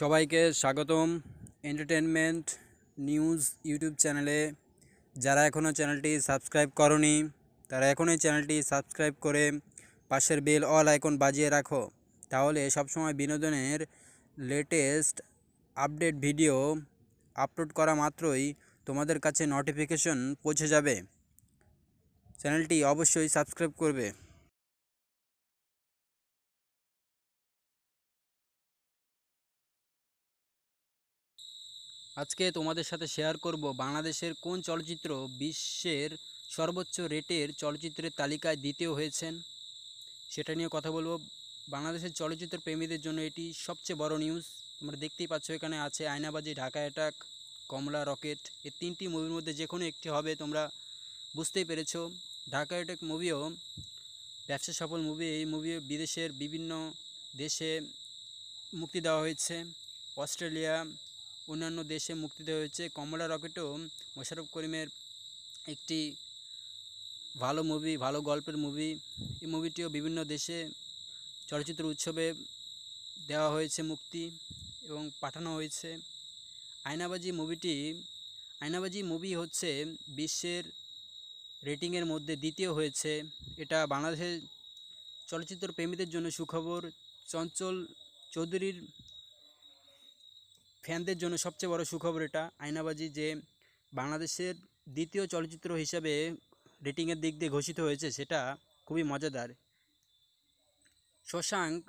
সবাইকে স্বাগতম entertainment news YouTube চ্যানেলে যারা এখনও চ্যানেলটি সাবস্ক্রাইব করনি তারা এখনই চ্যানেলটি সাবস্ক্রাইব করে পাশের বেল অল আইকন বাজিয়ে রাখো তাহলে সবসময় বিনোদনের লেটেস্ট আপডেট ভিডিও আপলোড করা মাত্রই তোমাদের কাছে নোটিফিকেশন পৌঁছে যাবে চ্যানেলটি অবশ্যই সাবস্ক্রাইব করবে আজকে তোমাদের সাথে শেয়ার করব বাংলাদেশের কোন চলচ্চিত্র বিশ্বের সর্বোচ্চ রেটের চলচ্চিত্রের তালিকায় দ্বিতীয় হয়েছেন সেটা নিয়ে কথা বলবো বাংলাদেশের চলচ্চিত্র প্রেমীদের জন্য এটি সবচেয়ে বড় নিউজ তোমরা দেখতেই পাচ্ছ এখানে আছে আয়নাবাজি ঢাকা অ্যাটাক কমলা রকেট এই তিনটি মুভির মধ্যে যে কোনো একটি হবে তোমরা বুঝতেই পেরেছ ঢাকা অ্যাটাক মুভিও ব্যবসা সফল মুভি এই মুভি বিদেশের বিভিন্ন দেশে মুক্তি দেওয়া হয়েছে অস্ট্রেলিয়া অন্যান্য দেশে মুক্তি দেওয়া হয়েছে কমলা রকেটও মোশারফ করিমের একটি ভালো মুভি ভালো গল্পের মুভি এই মুভিটিও বিভিন্ন দেশে চলচ্চিত্র উৎসবে দেওয়া হয়েছে মুক্তি এবং পাঠানো হয়েছে আয়নাবাজি মুভিটি আয়নাবাজি মুভি হচ্ছে বিশ্বের রেটিংয়ের মধ্যে দ্বিতীয় হয়েছে এটা বাংলাদেশের চলচ্চিত্র প্রেমীদের জন্য সুখবর চঞ্চল চৌধুরীর ফ্যানদের জন্য সবচেয়ে বড় সুখবর এটা আয়নাবাজি যে বাংলাদেশের দ্বিতীয় চলচ্চিত্র হিসাবে রেটিংয়ের দিক দিয়ে ঘোষিত হয়েছে সেটা খুবই মজাদার শশাঙ্ক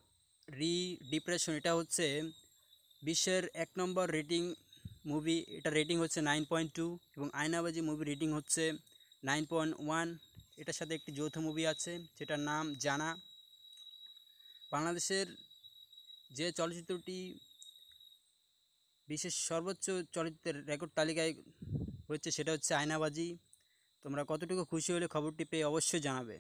রি ডিপ্রেশন এটা হচ্ছে বিশ্বের এক নম্বর রেটিং মুভি এটা রেটিং হচ্ছে নাইন পয়েন্ট টু এবং আয়নাবাজি মুভি রেটিং হচ্ছে নাইন পয়েন্ট ওয়ান এটার সাথে একটি যৌথ মুভি আছে যেটার নাম জানা বাংলাদেশের যে চলচ্চিত্রটি বিশেষ সর্বোচ্চ চলচ্চিত্রের রেকর্ড তালিকায় হচ্ছে সেটা হচ্ছে আয়নাবাজি তোমরা কতটুকু খুশি হলে খবরটি পেয়ে অবশ্যই জানাবে